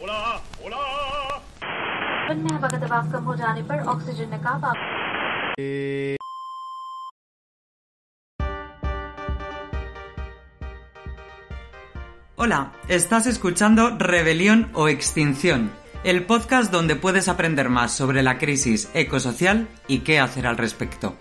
Hola, hola. Hola, estás escuchando Rebelión o Extinción, el podcast donde puedes aprender más sobre la crisis ecosocial y qué hacer al respecto.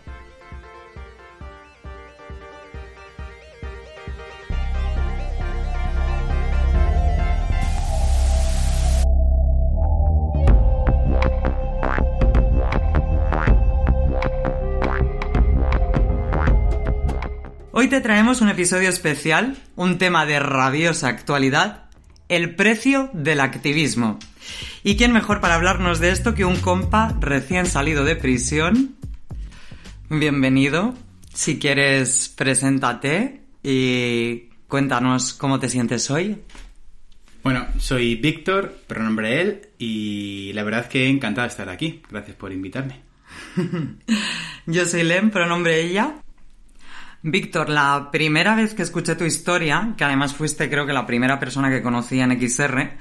te traemos un episodio especial, un tema de rabiosa actualidad, el precio del activismo. ¿Y quién mejor para hablarnos de esto que un compa recién salido de prisión? Bienvenido. Si quieres, preséntate y cuéntanos cómo te sientes hoy. Bueno, soy Víctor, pronombre él, y la verdad que encantado de estar aquí. Gracias por invitarme. Yo soy Len, pronombre ella, Víctor, la primera vez que escuché tu historia, que además fuiste creo que la primera persona que conocí en XR,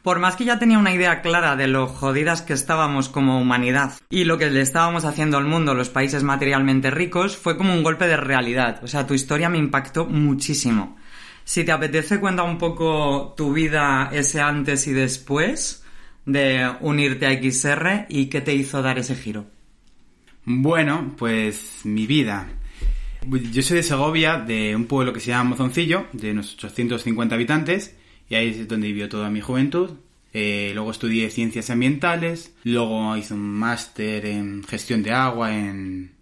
por más que ya tenía una idea clara de lo jodidas que estábamos como humanidad y lo que le estábamos haciendo al mundo, los países materialmente ricos, fue como un golpe de realidad. O sea, tu historia me impactó muchísimo. Si te apetece, cuenta un poco tu vida ese antes y después de unirte a XR y qué te hizo dar ese giro. Bueno, pues mi vida. Yo soy de Segovia, de un pueblo que se llama Mozoncillo, de unos 850 habitantes, y ahí es donde vivió toda mi juventud. Eh, luego estudié ciencias ambientales, luego hice un máster en gestión de agua en,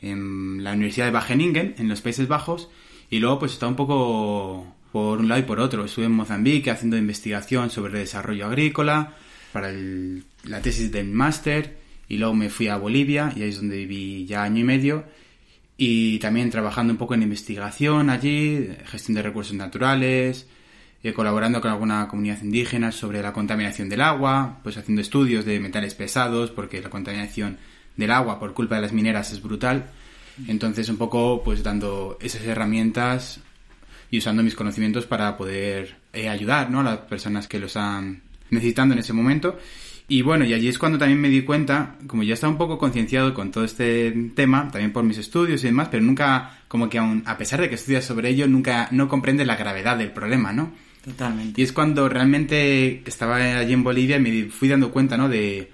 en la Universidad de Wageningen, en los Países Bajos, y luego pues estaba un poco por un lado y por otro. Estuve en Mozambique haciendo investigación sobre desarrollo agrícola para la tesis del máster y luego me fui a Bolivia y ahí es donde viví ya año y medio y también trabajando un poco en investigación allí, gestión de recursos naturales, eh, colaborando con alguna comunidad indígena sobre la contaminación del agua, pues haciendo estudios de metales pesados, porque la contaminación del agua por culpa de las mineras es brutal. Entonces un poco pues dando esas herramientas y usando mis conocimientos para poder eh, ayudar a las personas que los han necesitando en ese momento y bueno, y allí es cuando también me di cuenta, como ya estaba un poco concienciado con todo este tema, también por mis estudios y demás, pero nunca, como que aún, a pesar de que estudias sobre ello, nunca, no comprende la gravedad del problema, ¿no? Totalmente. Y es cuando realmente estaba allí en Bolivia y me fui dando cuenta, ¿no? De,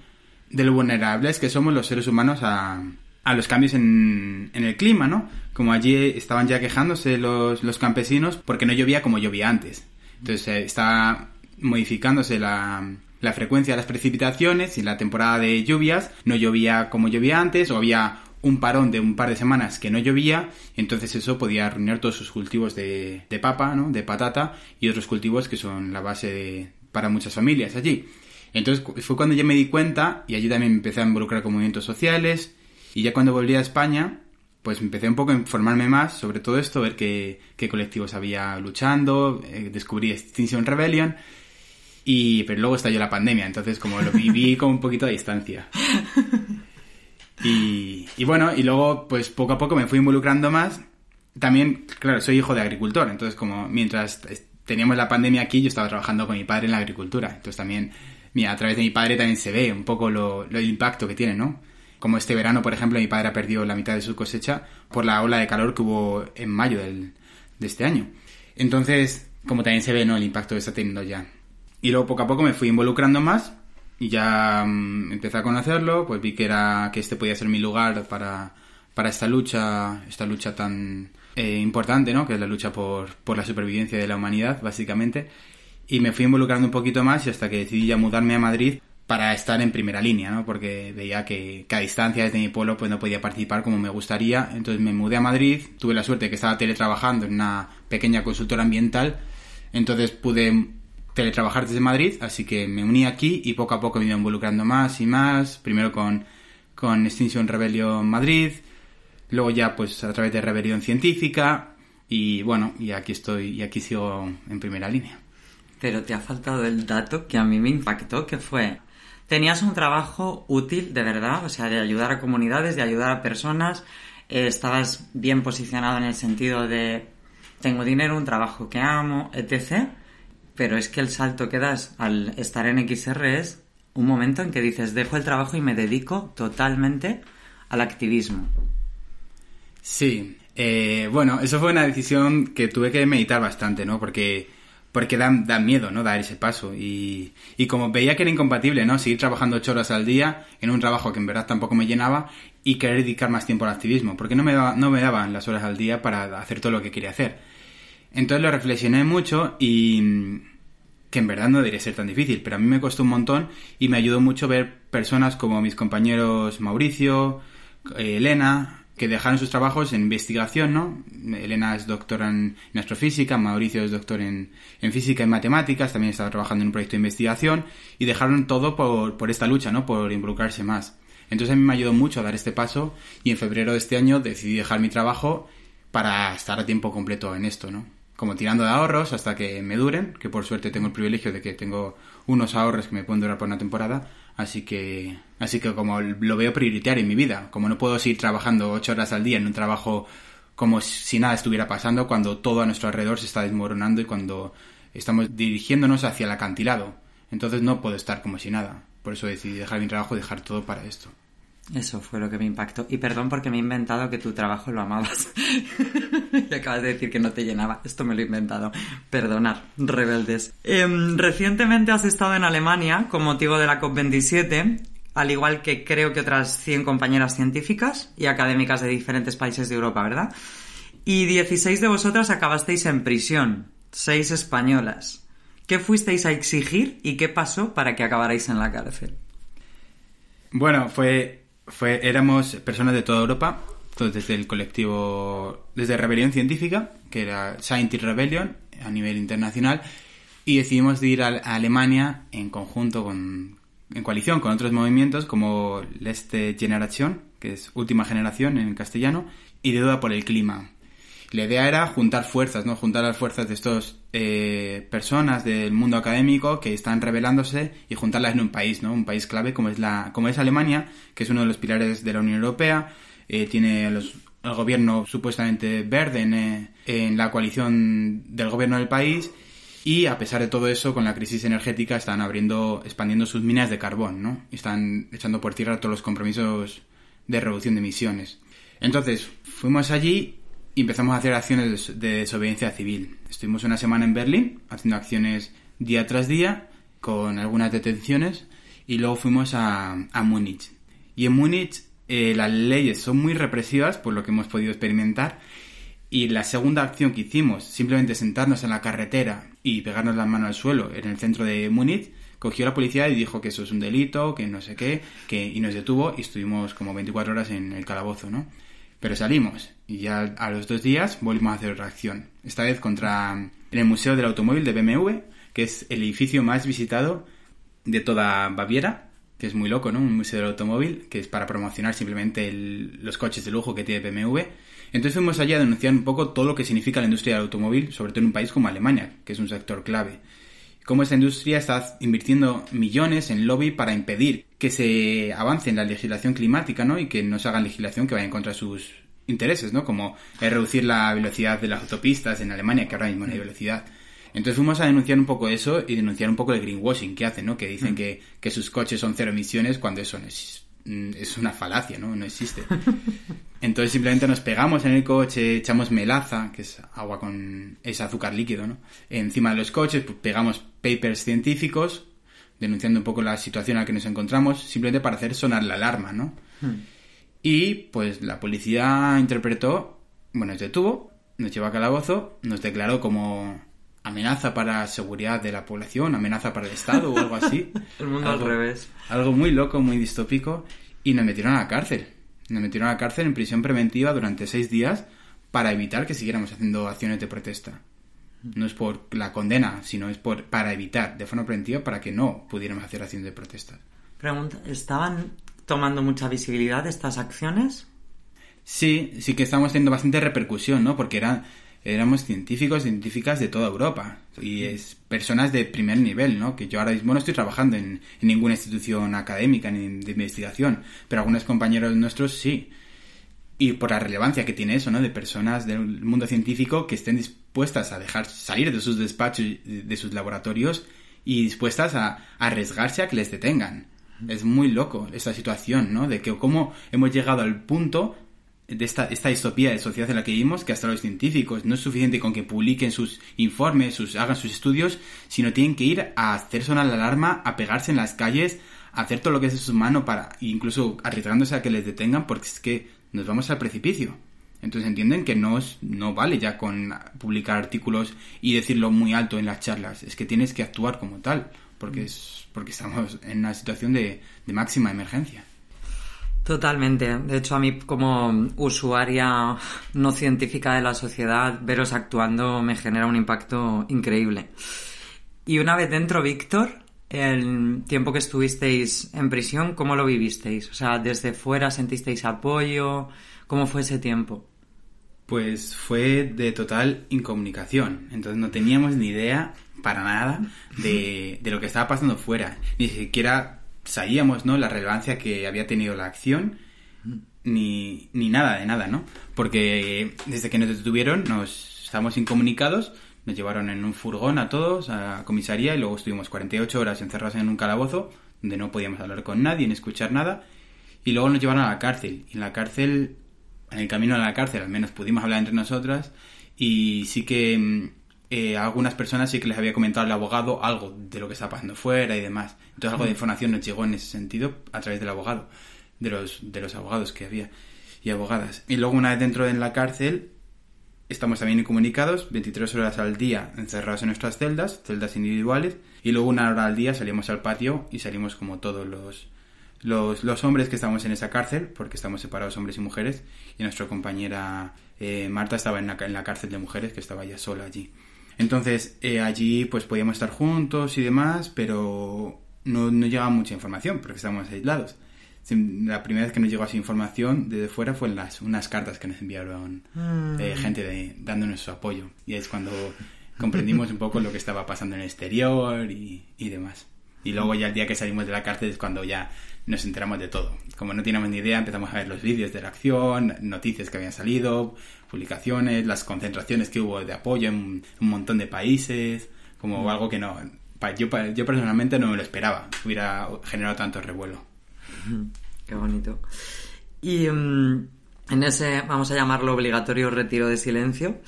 de lo vulnerables que somos los seres humanos a, a los cambios en, en, el clima, ¿no? Como allí estaban ya quejándose los, los campesinos porque no llovía como llovía antes. Entonces eh, estaba modificándose la, la frecuencia de las precipitaciones y la temporada de lluvias. No llovía como llovía antes o había un parón de un par de semanas que no llovía, entonces eso podía arruinar todos sus cultivos de, de papa, ¿no? de patata y otros cultivos que son la base para muchas familias allí. Entonces fue cuando ya me di cuenta y allí también me empecé a involucrar con movimientos sociales y ya cuando volví a España pues empecé un poco a informarme más sobre todo esto, ver qué, qué colectivos había luchando, eh, descubrí Extinction Rebellion y, pero luego estalló la pandemia, entonces como lo viví con un poquito de distancia. Y, y, bueno, y luego pues poco a poco me fui involucrando más. También, claro, soy hijo de agricultor, entonces como mientras teníamos la pandemia aquí, yo estaba trabajando con mi padre en la agricultura. Entonces también, mira, a través de mi padre también se ve un poco lo, lo, el impacto que tiene, ¿no? Como este verano, por ejemplo, mi padre ha perdido la mitad de su cosecha por la ola de calor que hubo en mayo del, de este año. Entonces, como también se ve, ¿no? El impacto que está teniendo ya. Y luego poco a poco me fui involucrando más y ya mm, empecé a conocerlo, pues vi que era que este podía ser mi lugar para, para esta lucha, esta lucha tan eh, importante, ¿no? Que es la lucha por, por la supervivencia de la humanidad, básicamente. Y me fui involucrando un poquito más y hasta que decidí ya mudarme a Madrid para estar en primera línea, ¿no? Porque veía que, a distancia desde mi pueblo pues no podía participar como me gustaría. Entonces me mudé a Madrid, tuve la suerte que estaba teletrabajando en una pequeña consultora ambiental, entonces pude teletrabajar desde Madrid, así que me uní aquí y poco a poco me he involucrando más y más, primero con, con Extinction Rebellion Madrid, luego ya pues a través de Rebelión Científica y bueno, y aquí estoy y aquí sigo en primera línea. Pero te ha faltado el dato que a mí me impactó, que fue, tenías un trabajo útil de verdad, o sea, de ayudar a comunidades, de ayudar a personas, eh, estabas bien posicionado en el sentido de, tengo dinero, un trabajo que amo, etc pero es que el salto que das al estar en XR es un momento en que dices, dejo el trabajo y me dedico totalmente al activismo. Sí, eh, bueno, eso fue una decisión que tuve que meditar bastante, ¿no? Porque, porque dan, miedo, ¿no? Dar ese paso. Y, y como veía que era incompatible, ¿no? Seguir trabajando ocho horas al día en un trabajo que en verdad tampoco me llenaba y querer dedicar más tiempo al activismo, porque no me, no me daban las horas al día para hacer todo lo que quería hacer. Entonces lo reflexioné mucho y mm, que en verdad no debería ser tan difícil, pero a mí me costó un montón y me ayudó mucho ver personas como mis compañeros Mauricio, eh, Elena, que dejaron sus trabajos en investigación, ¿no? Elena es doctora en, astrofísica, Mauricio es doctor en, física y matemáticas, también estaba trabajando en un proyecto de investigación y dejaron todo por, esta lucha, ¿no? Por involucrarse más. Entonces a mí me ayudó mucho a dar este paso y en febrero de este año decidí dejar mi trabajo para estar a tiempo completo en esto, ¿no? como tirando de ahorros hasta que me duren, que por suerte tengo el privilegio de que tengo unos ahorros que me pueden durar por una temporada, así que así que como lo veo prioritario en mi vida, como no puedo seguir trabajando ocho horas al día en un trabajo como si nada estuviera pasando cuando todo a nuestro alrededor se está desmoronando y cuando estamos dirigiéndonos hacia el acantilado. Entonces no puedo estar como si nada. Por eso decidí dejar mi trabajo y dejar todo para esto. Eso fue lo que me impactó. Y perdón porque me he inventado que tu trabajo lo amabas. y acabas de decir que no te llenaba. Esto me lo he inventado. Perdonar, rebeldes. Em, recientemente has estado en Alemania con motivo de la COP27, al igual que creo que otras 100 compañeras científicas y académicas de diferentes países de Europa, ¿verdad? Y 16 de vosotras acabasteis en prisión, Seis españolas. ¿Qué fuisteis a exigir y qué pasó para que acabarais en la cárcel? Bueno, fue fue, éramos personas de toda Europa, desde el colectivo, desde Rebelión Científica, que era Scientist Rebellion a nivel internacional, y decidimos ir a, Alemania en conjunto con, en coalición con otros movimientos como Leste Generation, que es Última Generación en castellano, y Deuda por el Clima, la idea era juntar fuerzas, ¿no? Juntar las fuerzas de estas eh, personas del mundo académico que están revelándose y juntarlas en un país, ¿no? Un país clave como es, la, como es Alemania, que es uno de los pilares de la Unión Europea, eh, tiene el gobierno supuestamente verde en, eh, en la coalición del gobierno del país y a pesar de todo eso, con la crisis energética están abriendo, expandiendo sus minas de carbón, ¿no? Están echando por tierra todos los compromisos de reducción de emisiones. Entonces, fuimos allí y empezamos a hacer acciones de desobediencia civil. Estuvimos una semana en Berlín haciendo acciones día tras día con algunas detenciones y luego fuimos a, Múnich. Y en Múnich eh, las leyes son muy represivas por lo que hemos podido experimentar y la segunda acción que hicimos, simplemente sentarnos en la carretera y pegarnos las manos al suelo en el centro de Múnich, cogió la policía y dijo que eso es un delito, que no sé qué, que, y nos detuvo y estuvimos como 24 horas en el calabozo, ¿no? Pero salimos y ya a los dos días volvimos a hacer otra acción. Esta vez contra el Museo del Automóvil de BMW, que es el edificio más visitado de toda Baviera, que es muy loco, ¿no? Un museo del automóvil, que es para promocionar simplemente los coches de lujo que tiene BMW. Entonces fuimos allá a denunciar un poco todo lo que significa la industria del automóvil, sobre todo en un país como Alemania, que es un sector clave. Cómo esta industria está invirtiendo millones en lobby para impedir que se avance en la legislación climática, ¿no? Y que no se haga legislación que vaya en contra de sus intereses, ¿no? Como es reducir la velocidad de las autopistas en Alemania, que ahora mismo no hay mm. velocidad. Entonces fuimos a denunciar un poco eso y denunciar un poco el greenwashing que hacen, ¿no? Que dicen mm. que, sus coches son cero emisiones cuando eso no es, mm, es una falacia, ¿no? No existe. Entonces simplemente nos pegamos en el coche, echamos melaza, que es agua con... es azúcar líquido, ¿no? Encima de los coches, pues, pegamos papers científicos denunciando un poco la situación en la que nos encontramos, simplemente para hacer sonar la alarma, ¿no? Hmm. Y pues la policía interpretó, bueno, nos detuvo, nos llevó a calabozo, nos declaró como amenaza para la seguridad de la población, amenaza para el Estado o algo así. al revés. Algo muy loco, muy distópico. Y nos metieron a la cárcel. Nos metieron a la cárcel en prisión preventiva durante seis días para evitar que siguiéramos haciendo acciones de protesta. No es por la condena, sino es por para evitar, de forma preventiva, para que no pudiéramos hacer acciones de protesta. Pregunta, ¿estaban tomando mucha visibilidad estas acciones? Sí, sí que estamos teniendo bastante repercusión, ¿no? Porque eran, éramos científicos, científicas de toda Europa. Y es personas de primer nivel, ¿no? Que yo ahora mismo no estoy trabajando en, en ninguna institución académica ni de investigación, pero algunos compañeros nuestros sí y por la relevancia que tiene eso, ¿no? De personas del mundo científico que estén dispuestas a dejar salir de sus despachos, de sus laboratorios y dispuestas a, arriesgarse a que les detengan. Es muy loco esta situación, ¿no? De que cómo hemos llegado al punto de esta, esta distopía de sociedad en la que vivimos, que hasta los científicos no es suficiente con que publiquen sus informes, sus, hagan sus estudios, sino tienen que ir a hacer sonar la alarma, a pegarse en las calles, a hacer todo lo que es en su mano para, incluso arriesgándose a que les detengan, porque es que nos vamos al precipicio. Entonces entienden que no, no vale ya con publicar artículos y decirlo muy alto en las charlas, es que tienes que actuar como tal, porque, mm. es, porque estamos en una situación de, de máxima emergencia. Totalmente. De hecho, a mí como usuaria no científica de la sociedad, veros actuando me genera un impacto increíble. Y una vez dentro, Víctor, el tiempo que estuvisteis en prisión, ¿cómo lo vivisteis? O sea, desde fuera sentisteis apoyo, ¿cómo fue ese tiempo? Pues fue de total incomunicación, entonces no teníamos ni idea para nada de, lo que estaba pasando fuera, ni siquiera sabíamos ¿no? la relevancia que había tenido la acción, ni, ni nada de nada, ¿no? Porque desde que nos detuvieron nos estamos incomunicados nos llevaron en un furgón a todos a la comisaría y luego estuvimos 48 horas encerrados en un calabozo donde no podíamos hablar con nadie ni escuchar nada. Y luego nos llevaron a la cárcel. en la cárcel, en el camino a la cárcel, al menos pudimos hablar entre nosotras. Y sí que mm, eh, a algunas personas sí que les había comentado el abogado algo de lo que estaba pasando fuera y demás. Entonces algo de información nos llegó en ese sentido a través del abogado, de los, de los abogados que había y abogadas. Y luego una vez dentro de la cárcel, Estamos también incomunicados, 23 horas al día encerrados en nuestras celdas, celdas individuales, y luego una hora al día salimos al patio y salimos como todos los, los, hombres que estamos en esa cárcel, porque estamos separados hombres y mujeres, y nuestra compañera eh, Marta estaba en la, en la, cárcel de mujeres, que estaba ya sola allí. Entonces, eh, allí pues podíamos estar juntos y demás, pero no, no llegaba mucha información, porque estábamos aislados la primera vez que nos llegó esa información desde fuera fue en las, unas cartas que nos enviaron mm. eh, gente de, dándonos su apoyo. Y es cuando comprendimos un poco lo que estaba pasando en el exterior y, y demás. Y luego ya el día que salimos de la cárcel es cuando ya nos enteramos de todo. Como no teníamos ni idea, empezamos a ver los vídeos de la acción, noticias que habían salido, publicaciones, las concentraciones que hubo de apoyo en un montón de países, como mm. algo que no... Yo, yo personalmente no me lo esperaba, hubiera generado tanto revuelo. Qué bonito. Y em, en ese, vamos a llamarlo obligatorio retiro de silencio,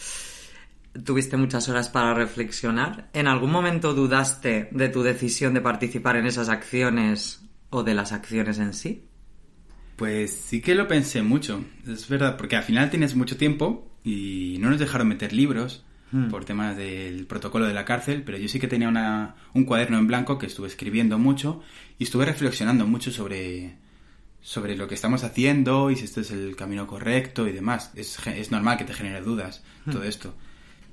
tuviste muchas horas para reflexionar. ¿En algún momento dudaste de tu decisión de participar en esas acciones o de las acciones en sí? Pues sí que lo pensé mucho, es verdad, porque al final tienes mucho tiempo y no nos dejaron meter libros Mm. por temas del protocolo de la cárcel, pero yo sí que tenía una, un cuaderno en blanco que estuve escribiendo mucho y estuve reflexionando mucho sobre, sobre lo que estamos haciendo y si este es el camino correcto y demás. Es, es normal que te genere dudas mm. todo esto.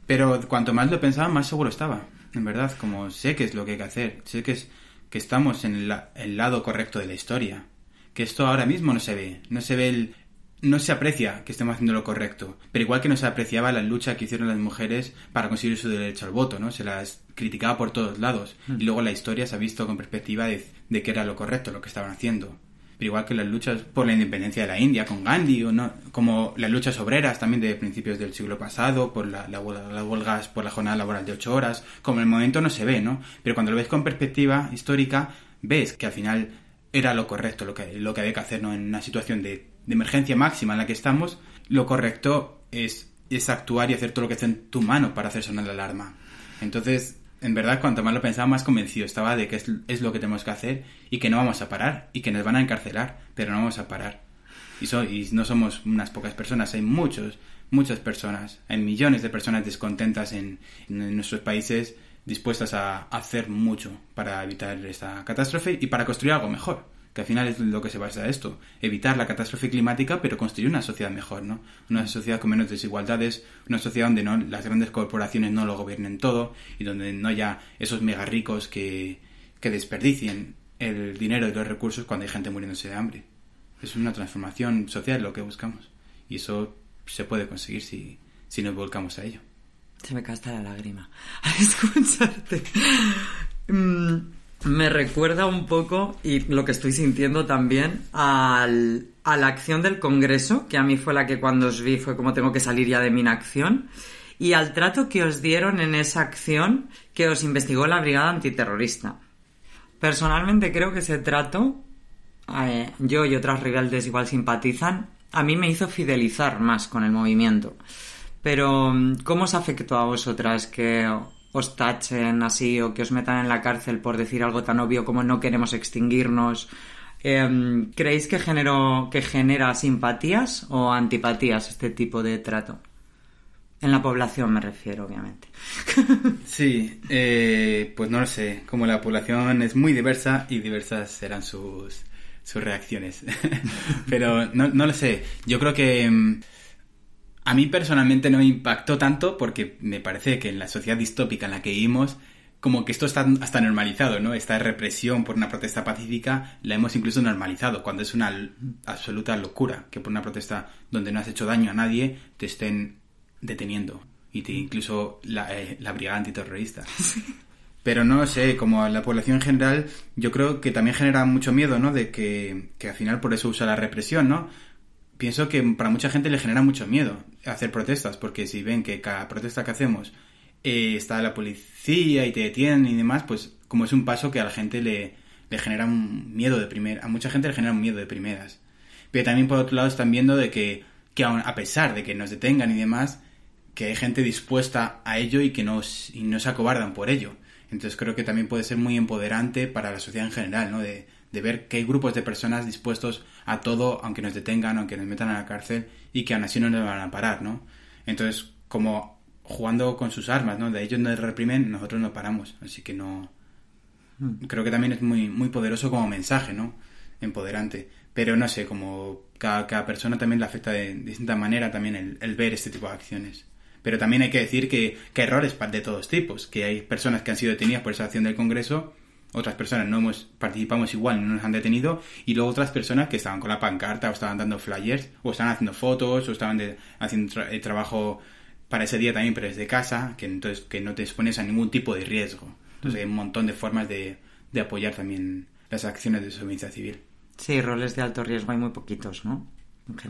Pero cuanto más lo pensaba, más seguro estaba. En verdad, como sé que es lo que hay que hacer, sé que, es, que estamos en el lado correcto de la historia. Que esto ahora mismo no se ve. No se ve el, no se aprecia que estemos haciendo lo correcto, pero igual que no se apreciaba la lucha que hicieron las mujeres para conseguir su derecho al voto, ¿no? Se las criticaba por todos lados mm. y luego la historia se ha visto con perspectiva de, que era lo correcto lo que estaban haciendo. Pero igual que las luchas por la independencia de la India con Gandhi, o no, como las luchas obreras también de principios del siglo pasado, por la, la, huelgas, por la jornada laboral de ocho horas, como en el momento no se ve, ¿no? Pero cuando lo ves con perspectiva histórica, ves que al final era lo correcto, lo que, lo que había que hacer, ¿no? En una situación de de emergencia máxima en la que estamos, lo correcto es, es actuar y hacer todo lo que esté en tu mano para hacer sonar la alarma. Entonces, en verdad, cuanto más lo pensaba, más convencido estaba de que es, es, lo que tenemos que hacer y que no vamos a parar y que nos van a encarcelar, pero no vamos a parar. Y, so, y no somos unas pocas personas, hay muchos, muchas personas, hay millones de personas descontentas en nuestros países dispuestas a hacer mucho para evitar esta catástrofe y para construir algo mejor que al final es lo que se basa esto, evitar la catástrofe climática, pero construir una sociedad mejor, ¿no? Una sociedad con menos desigualdades, una sociedad donde no, las grandes corporaciones no lo gobiernen todo y donde no haya esos mega ricos que, desperdicien el dinero y los recursos cuando hay gente muriéndose de hambre. Es una transformación social lo que buscamos y eso se puede conseguir si, nos volcamos a ello. Se me casta la lágrima al escucharte. Mm, me recuerda un poco, y lo que estoy sintiendo también, a la acción del Congreso, que a mí fue la que cuando os vi fue como tengo que salir ya de mi inacción, y al trato que os dieron en esa acción que os investigó la Brigada Antiterrorista. Personalmente creo que ese trato, eh, yo y otras rebeldes igual simpatizan, a mí me hizo fidelizar más con el movimiento. Pero, ¿cómo os afectó a vosotras que os tachen así o que os metan en la cárcel por decir algo tan obvio como no queremos extinguirnos. Em, ¿Creéis que, genero, que genera simpatías o antipatías este tipo de trato? En la población me refiero, obviamente. sí, eh, pues no lo sé. Como la población es muy diversa y diversas serán sus, sus reacciones. Pero no, no lo sé. Yo creo que em, a mí personalmente no me impactó tanto porque me parece que en la sociedad distópica en la que vivimos, como que esto está hasta normalizado, ¿no? Esta represión por una protesta pacífica la hemos incluso normalizado, cuando es una absoluta locura que por una protesta donde no has hecho daño a nadie te estén deteniendo y te incluso la, eh, brigada antiterrorista. Pero no sé, como la población en general, yo creo que también genera mucho miedo, ¿no? De que, que al final por eso usa la represión, ¿no? pienso que para mucha gente le genera mucho miedo hacer protestas, porque si ven que cada protesta que hacemos eh, está la policía y te detienen y demás, pues como es un paso que a la gente le, le genera un miedo de primera... a mucha gente le genera un miedo de primeras. Pero también por otro lado están viendo de que, a pesar de que nos detengan y demás, que hay gente dispuesta a ello y que no se acobardan por ello. Entonces creo que también puede ser muy empoderante para la sociedad en general, ¿no? De, de ver que hay grupos de personas dispuestos a todo, aunque nos detengan, aunque nos metan a la cárcel, y que aún así no nos van a parar, ¿no? Entonces, como jugando con sus armas, ¿no? De ellos nos reprimen, nosotros nos paramos. Así que no. Hmm. Creo que también es muy, muy poderoso como mensaje, ¿no? Empoderante. Pero no sé, como cada, persona también le afecta de, distinta manera también el, ver este tipo de acciones. Pero también hay que decir que, que errores de todos tipos, que hay personas que han sido detenidas por esa acción del Congreso otras personas no hemos participamos igual, no nos han detenido, y luego otras personas que estaban con la pancarta o estaban dando flyers o estaban haciendo fotos o estaban haciendo el eh, trabajo para ese día también, pero desde casa, que entonces que no te expones a ningún tipo de riesgo. Entonces hay un montón de formas de, apoyar también las acciones de desobediencia civil. Sí, roles de alto riesgo hay muy poquitos, ¿no?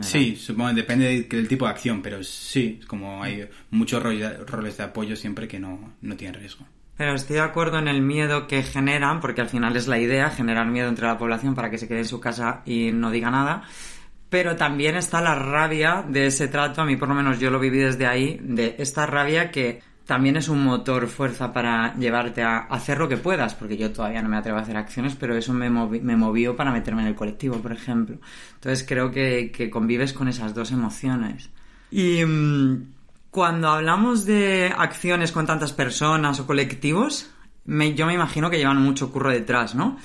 Sí, supongo, depende del tipo de acción, pero sí, como hay mm. muchos roles de apoyo siempre que no, no tienen riesgo. Pero estoy de acuerdo en el miedo que generan, porque al final es la idea, generar miedo entre la población para que se quede en su casa y no diga nada. Pero también está la rabia de ese trato, a mí por lo menos yo lo viví desde ahí, de esta rabia que también es un motor fuerza para llevarte a hacer lo que puedas, porque yo todavía no me atrevo a hacer acciones, pero eso me, movió para meterme en el colectivo, por ejemplo. Entonces creo que, convives con esas dos emociones. Y... Mm, cuando hablamos de acciones con tantas personas o colectivos, yo me imagino que llevan mucho curro detrás, ¿no?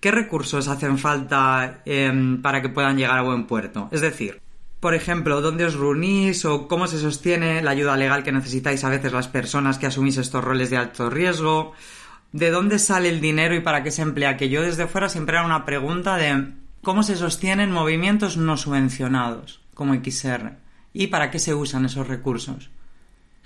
¿Qué recursos hacen falta em, para que puedan llegar a buen puerto? Es decir, por ejemplo, ¿dónde os reunís o cómo se sostiene la ayuda legal que necesitáis a veces las personas que asumís estos roles de alto riesgo? ¿De dónde sale el dinero y para qué se emplea? Que yo desde fuera siempre era una pregunta de cómo se sostienen movimientos no subvencionados como XR y para qué se usan esos recursos.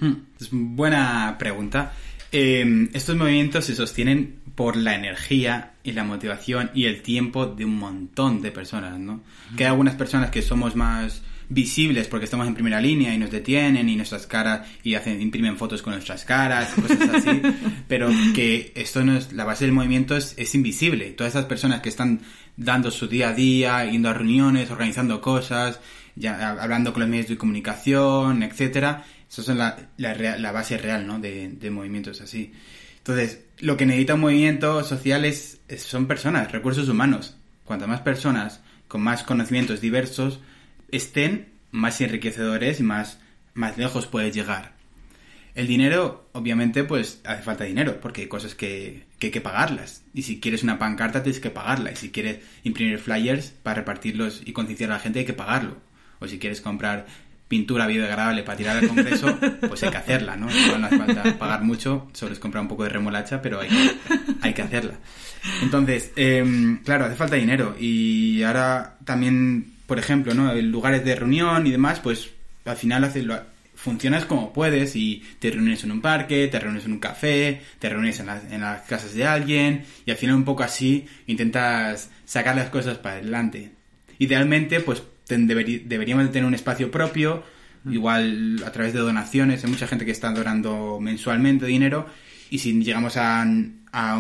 Hmm. Es buena pregunta. Em, estos movimientos se sostienen por la energía y la motivación y el tiempo de un montón de personas, ¿no? Que hay algunas personas que somos más visibles porque estamos en primera línea y nos detienen y nuestras caras y hacen imprimen fotos con nuestras caras cosas así pero que esto no es la base del movimiento es, invisible todas esas personas que están dando su día a día yendo a reuniones organizando cosas ya hablando con los medios de comunicación etcétera esa es la, la, base real, ¿no? De, de, movimientos así. Entonces, lo que necesita un movimiento social es, son personas, recursos humanos. cuanto más personas con más conocimientos diversos estén, más enriquecedores y más, más lejos puedes llegar. El dinero, obviamente, pues hace falta dinero, porque hay cosas que, que, hay que pagarlas. Y si quieres una pancarta, tienes que pagarla. Y si quieres imprimir flyers para repartirlos y concienciar a la gente, hay que pagarlo. O si quieres comprar pintura biodegradable para tirar al Congreso, pues hay que hacerla, ¿no? No hace falta pagar mucho, solo es comprar un poco de remolacha, pero hay que, hacerla. Entonces, em, claro, hace falta dinero y ahora también, por ejemplo, ¿no? En lugares de reunión y demás, pues al final haces lo, funcionas como puedes y te reúnes en un parque, te reúnes en un café, te reúnes en en las casas de alguien y al final un poco así intentas sacar las cosas para adelante. Idealmente, pues deberíamos tener un espacio propio, mm. igual a través de donaciones, hay mucha gente que está donando mensualmente dinero y si llegamos a,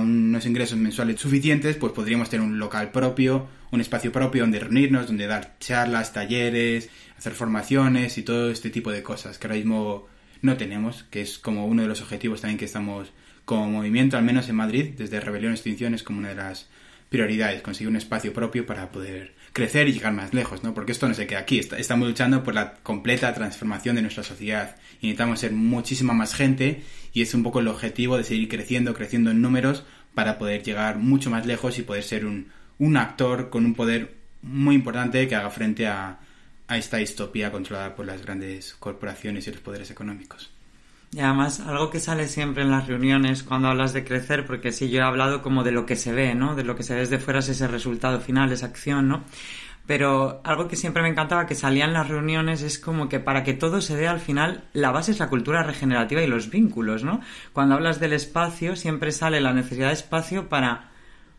unos ingresos mensuales suficientes, pues podríamos tener un local propio, un espacio propio donde reunirnos, donde dar charlas, talleres, hacer formaciones y todo este tipo de cosas que ahora mismo no tenemos, que es como uno de los objetivos también que estamos como movimiento, al menos en Madrid, desde Rebelión Extinción es como una de las prioridades, conseguir un espacio propio para poder crecer y llegar más lejos, ¿no? Porque esto no se queda aquí, estamos luchando por la completa transformación de nuestra sociedad necesitamos ser muchísima más gente y es un poco el objetivo de seguir creciendo, creciendo en números para poder llegar mucho más lejos y poder ser un, actor con un poder muy importante que haga frente a, a esta distopía controlada por las grandes corporaciones y los poderes económicos. Y además, algo que sale siempre en las reuniones cuando hablas de crecer, porque sí, yo he hablado como de lo que se ve, ¿no? De lo que se ve desde fuera es ese resultado final, esa acción, ¿no? Pero algo que siempre me encantaba que salía en las reuniones es como que para que todo se dé al final, la base es la cultura regenerativa y los vínculos, ¿no? Cuando hablas del espacio, siempre sale la necesidad de espacio para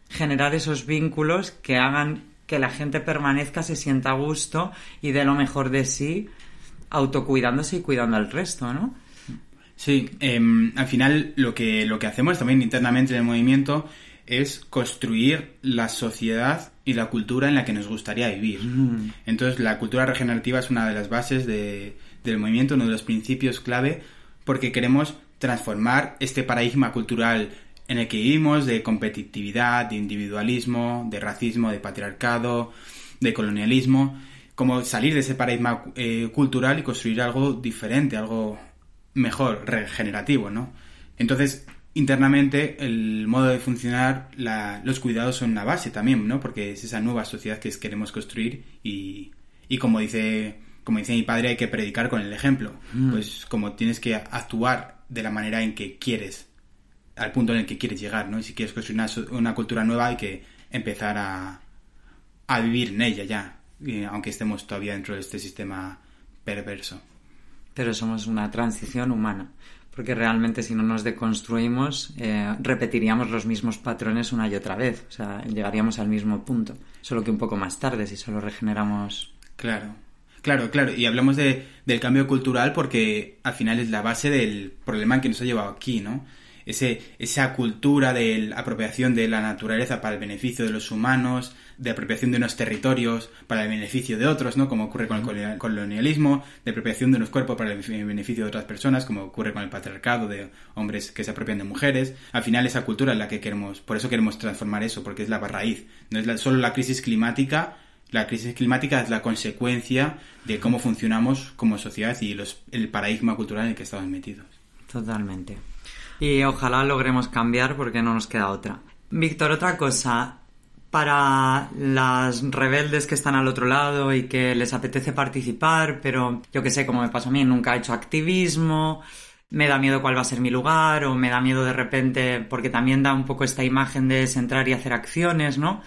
generar esos vínculos que hagan que la gente permanezca, se sienta a gusto y dé lo mejor de sí, autocuidándose y cuidando al resto, ¿no? Sí, em, al final lo que, lo que hacemos también internamente en el movimiento es construir la sociedad y la cultura en la que nos gustaría vivir. Mm. Entonces, la cultura regenerativa es una de las bases de, del movimiento, uno de los principios clave, porque queremos transformar este paradigma cultural en el que vivimos de competitividad, de individualismo, de racismo, de patriarcado, de colonialismo, como salir de ese paradigma eh, cultural y construir algo diferente, algo, mejor, regenerativo, ¿no? Entonces, internamente, el modo de funcionar, los cuidados son la base también, ¿no? Porque es esa nueva sociedad que queremos construir y, como dice... Como dice mi padre, hay que predicar con el ejemplo. Mm. Pues como tienes que actuar de la manera en que quieres, al punto en el que quieres llegar, ¿no? Y si quieres construir una, cultura nueva hay que empezar a vivir en ella ya, eh, aunque estemos todavía dentro de este sistema perverso pero somos una transición humana, porque realmente si no nos deconstruimos, eh, repetiríamos los mismos patrones una y otra vez, o sea, llegaríamos al mismo punto, solo que un poco más tarde, si solo regeneramos. Claro, Claro, claro, y hablamos de, del cambio cultural porque al final es la base del problema que nos ha llevado aquí, ¿no? esa cultura de la apropiación de la naturaleza para el beneficio de los humanos, de apropiación de unos territorios para el beneficio de otros, ¿no? Como ocurre con el colonialismo, de apropiación de unos cuerpos para el beneficio de otras personas, como ocurre con el patriarcado de hombres que se apropian de mujeres. Al final esa cultura es la que queremos, por eso queremos transformar eso, porque es la raíz. No es solo la crisis climática, la crisis climática es la consecuencia de cómo funcionamos como sociedad y el paradigma cultural en el que estamos metidos. Totalmente. Y ojalá logremos cambiar porque no nos queda otra. Víctor, otra cosa, para las rebeldes que están al otro lado y que les apetece participar, pero yo que sé, como me pasó a mí, nunca he hecho activismo, me da miedo cuál va a ser mi lugar o me da miedo de repente, porque también da un poco esta imagen de centrar y hacer acciones, ¿no?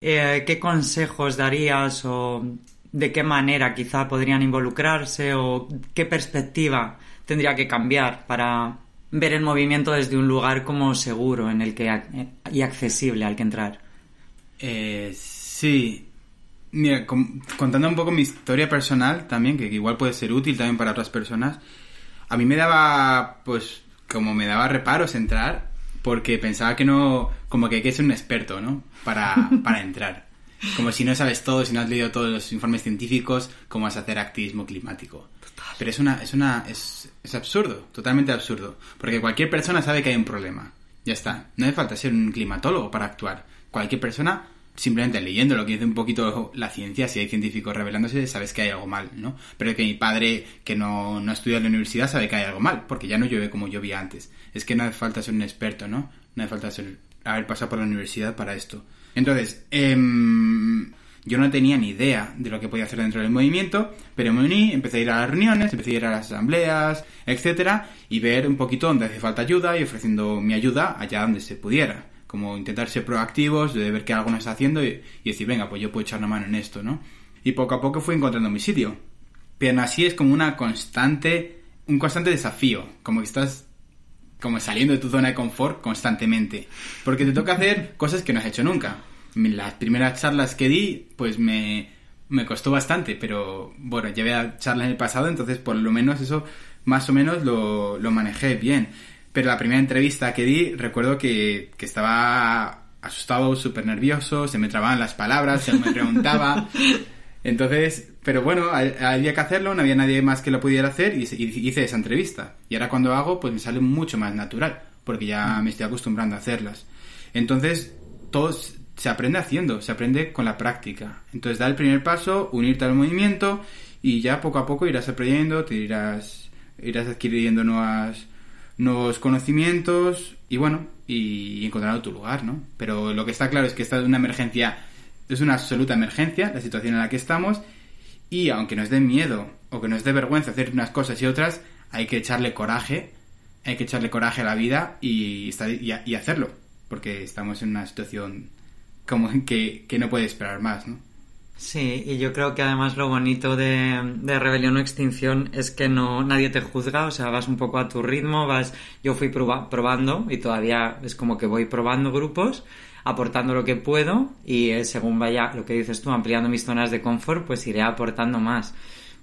Eh, ¿Qué consejos darías o de qué manera quizá podrían involucrarse o qué perspectiva tendría que cambiar para ver el movimiento desde un lugar como seguro en el que, eh, y accesible al que entrar? Eh, sí. Mira, contando un poco mi historia personal también, que igual puede ser útil también para otras personas, a mí me daba, pues, como me daba reparos entrar, porque pensaba que no, como que hay que ser un experto, ¿no? Para, para entrar. Como si no sabes todo, si no has leído todos los informes científicos, cómo vas a hacer activismo climático. Pero es una, es una, es, es absurdo, totalmente absurdo. Porque cualquier persona sabe que hay un problema. Ya está. No hace falta ser un climatólogo para actuar cualquier persona, simplemente leyendo lo que dice un poquito la ciencia, si hay científicos revelándose, sabes que hay algo mal, ¿no? Pero que mi padre, que no, ha estudiado en la universidad, sabe que hay algo mal, porque ya no llueve como llovía antes. Es que no hace falta ser un experto, ¿no? No hace falta ser, haber pasado por la universidad para esto. Entonces, em, yo no tenía ni idea de lo que podía hacer dentro del movimiento, pero me uní, empecé a ir a las reuniones, empecé a ir a las asambleas, etcétera, y ver un poquito dónde hace falta ayuda y ofreciendo mi ayuda allá donde se pudiera como intentar ser proactivos, de ver que algo no está haciendo y, decir, venga, pues yo puedo echar una mano en esto, ¿no? Y poco a poco fui encontrando mi sitio. Pero así es como una constante, un constante desafío, como que estás como saliendo de tu zona de confort constantemente, porque te toca hacer cosas que no has hecho nunca. Las primeras charlas que di, pues me, me costó bastante, pero bueno, ya a charlas en el pasado, entonces por lo menos eso más o menos lo, lo manejé bien. Pero la primera entrevista que di, recuerdo que, estaba asustado, súper nervioso, se me trababan las palabras, se me preguntaba. Entonces, pero bueno, había que hacerlo, no había nadie más que lo pudiera hacer y hice esa entrevista. Y ahora cuando hago, pues me sale mucho más natural, porque ya mm. me estoy acostumbrando a hacerlas. Entonces, todo se aprende haciendo, se aprende con la práctica. Entonces, da el primer paso, unirte al movimiento y ya poco a poco irás aprendiendo, te irás, irás adquiriendo nuevas nuevos conocimientos y bueno, y encontrar tu lugar, ¿no? Pero lo que está claro es que esta es una emergencia, es una absoluta emergencia, la situación en la que estamos, y aunque nos dé miedo o que nos dé vergüenza hacer unas cosas y otras, hay que echarle coraje, hay que echarle coraje a la vida y, y hacerlo, porque estamos en una situación como que, que no puede esperar más, ¿no? Sí, y yo creo que además lo bonito de, Rebelión o Extinción es que no nadie te juzga, o sea, vas un poco a tu ritmo, vas, yo fui probando y todavía es como que voy probando grupos, aportando lo que puedo y eh, según vaya lo que dices tú, ampliando mis zonas de confort, pues iré aportando más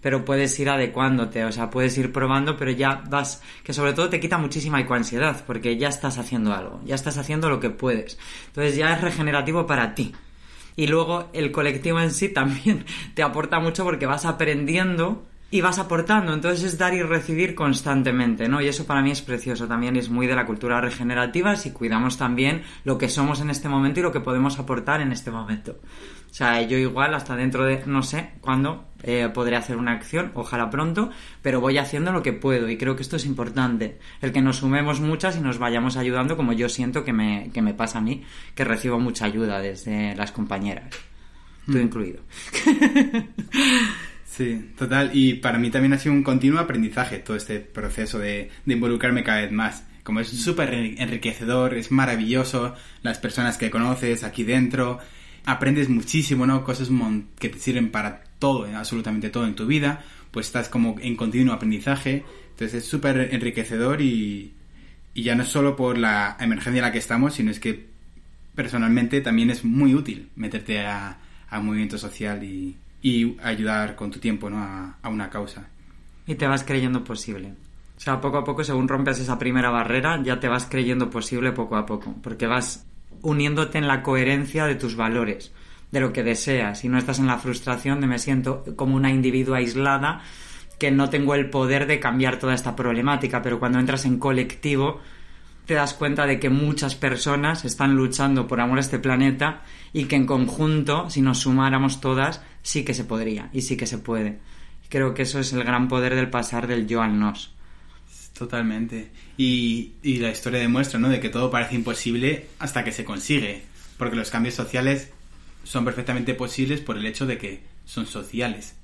pero puedes ir adecuándote, o sea, puedes ir probando, pero ya vas, que sobre todo te quita muchísima ansiedad, porque ya estás haciendo algo, ya estás haciendo lo que puedes. Entonces ya es regenerativo para ti y luego el colectivo en sí también te aporta mucho porque vas aprendiendo y vas aportando. Entonces es dar y recibir constantemente, ¿no? Y eso para mí es precioso también, es muy de la cultura regenerativa si cuidamos también lo que somos en este momento y lo que podemos aportar en este momento. O sea, yo igual hasta dentro de, no sé cuándo eh, podré hacer una acción, ojalá pronto, pero voy haciendo lo que puedo y creo que esto es importante, el que nos sumemos muchas y nos vayamos ayudando como yo siento que me, que me pasa a mí, que recibo mucha ayuda desde las compañeras, tú mm. incluido. Sí, total. Y para mí también ha sido un continuo aprendizaje todo este proceso de, involucrarme cada vez más. Como es súper enriquecedor, es maravilloso, las personas que conoces aquí dentro, aprendes muchísimo, ¿no? Cosas que te sirven para todo, eh, absolutamente todo en tu vida, pues estás como en continuo aprendizaje, entonces es súper enriquecedor y, ya no es solo por la emergencia en la que estamos, sino es que personalmente también es muy útil meterte a, a movimiento social y, y ayudar con tu tiempo ¿no? a, una causa. Y te vas creyendo posible. O sea, poco a poco, según rompes esa primera barrera, ya te vas creyendo posible poco a poco, porque vas uniéndote en la coherencia de tus valores, de lo que deseas, y no estás en la frustración de me siento como una individua aislada que no tengo el poder de cambiar toda esta problemática, pero cuando entras en colectivo te das cuenta de que muchas personas están luchando por amor a este planeta y que en conjunto, si nos sumáramos todas, sí que se podría y sí que se puede. Creo que eso es el gran poder del pasar del yo al nos. Totalmente. Y, la historia demuestra, ¿no? De que todo parece imposible hasta que se consigue. Porque los cambios sociales son perfectamente posibles por el hecho de que son sociales.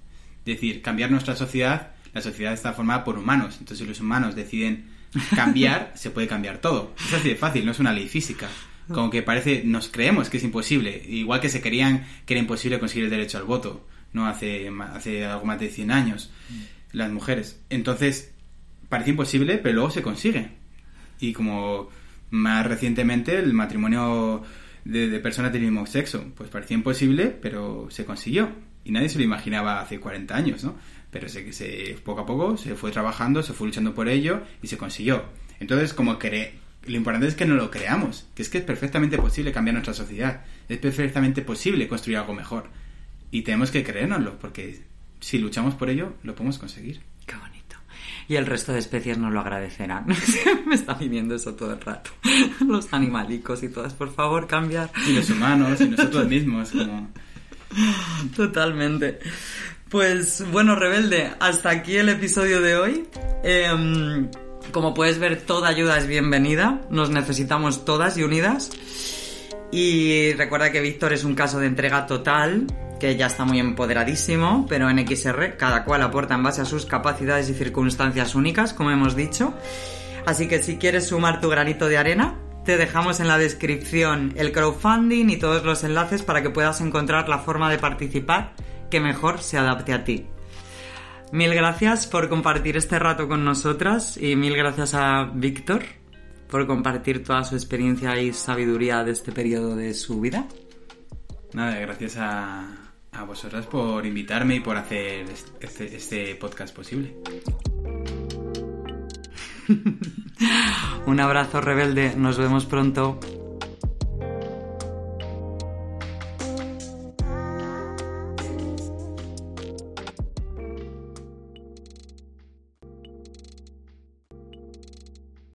Es decir, cambiar nuestra sociedad, la sociedad está formada por humanos. Entonces, si los humanos deciden cambiar, se puede cambiar todo. Es así de fácil, no es una ley física. Como que parece, nos creemos que es imposible. Igual que se querían que era imposible conseguir el derecho al voto, ¿no? Hace, hace algo más de 100 años, mm. las mujeres. Entonces, parece imposible, pero luego se consigue. Y como más recientemente el matrimonio de, de personas del mismo sexo, pues parecía imposible, pero se consiguió. Y nadie se lo imaginaba hace 40 años, ¿no? Pero se, se, poco a poco se fue trabajando, se fue luchando por ello y se consiguió. Entonces, como que lo importante es que no lo creamos, que es que es perfectamente posible cambiar nuestra sociedad, es perfectamente posible construir algo mejor. Y tenemos que creérnoslo, porque si luchamos por ello, lo podemos conseguir. Qué bonito. Y el resto de especies nos lo agradecerán. Me está pidiendo eso todo el rato. Los animalicos y todas, por favor, cambiar. Y los humanos, y nosotros mismos, como... Totalmente. Pues bueno, rebelde, hasta aquí el episodio de hoy. Eh, como puedes ver, toda ayuda es bienvenida, nos necesitamos todas y unidas. Y recuerda que Víctor es un caso de entrega total, que ya está muy empoderadísimo, pero en XR cada cual aporta en base a sus capacidades y circunstancias únicas, como hemos dicho. Así que si quieres sumar tu granito de arena, te dejamos en la descripción el crowdfunding y todos los enlaces para que puedas encontrar la forma de participar que mejor se adapte a ti. Mil gracias por compartir este rato con nosotras y mil gracias a Víctor por compartir toda su experiencia y sabiduría de este periodo de su vida. Nada, gracias a, vosotras por invitarme y por hacer este, este podcast posible. Un abrazo rebelde, nos vemos pronto.